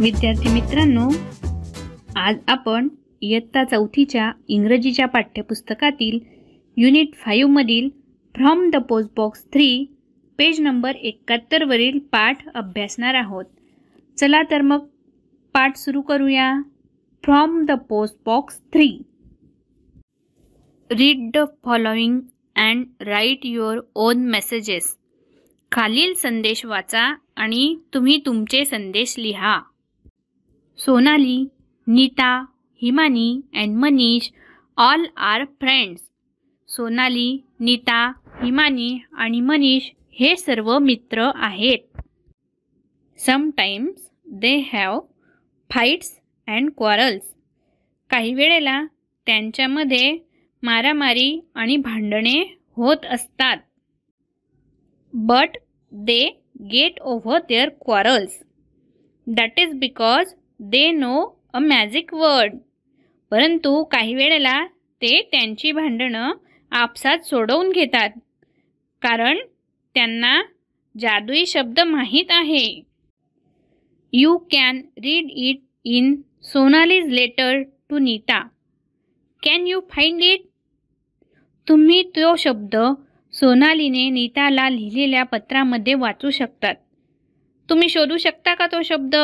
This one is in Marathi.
विद्यार्थी मित्रांनो आज आपण इयत्ता चौथीच्या इंग्रजीच्या पाठ्यपुस्तकातील युनिट फाईव्हमधील from the post box three page number एकाहत्तरवरील पाठ अभ्यासणार आहोत चला तर मग पाठ सुरू करूया from the post box three read the following and write your own messages खालील संदेश वाचा आणि तुम्ही तुमचे संदेश लिहा Sonali Nita Himani and Manish all are friends Sonali Nita Himani आणि मनीष हे सर्व मित्र आहेत sometimes they have fights and quarrels काही वेळेला त्यांच्यामध्ये मारामारी आणि भांडणे होत असतात but they get over their quarrels that is because they know a magic word परंतु काही वेळेला ते त्यांची भांडणं आपसात सोडवून घेतात कारण त्यांना जादुई शब्द माहीत आहे you can read it in Sonali's letter to Nita can you find it तुम्ही तो शब्द सोनालीने नीताला लिहिलेल्या पत्रामध्ये वाचू शकतात तुम्ही शोधू शकता का तो शब्द